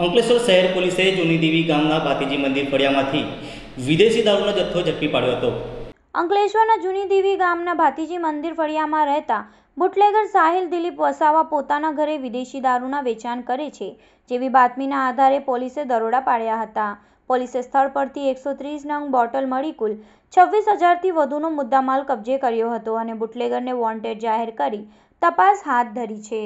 અંકલેશ્વર શહેર પોલીસે જૂનીદેવી ગામના બાતીજી મંદિર ફળિયામાંથી વિદેશી દારૂનો જથ્થો ઝડપી પાડ્યો હતો અંકલેશ્વરના જૂનીદેવી ગામના ભાતીજી મંદિર ફળિયામાં રહેતા બુટલેગર સાહિલ દિલીપ વસાવા પોતાના ઘરે વિદેશી દારૂના વેચાણ કરે છે જેવી બાતમીના આધારે પોલીસે દરોડા પાડ્યા હતા પોલીસે સ્થળ પરથી એકસો ત્રીસ નંગ બોટલ મળી કુલ છવ્વીસ હજારથી વધુનો મુદ્દામાલ કબજે કર્યો હતો અને બુટલેગરને વોન્ટેડ જાહેર કરી તપાસ હાથ ધરી છે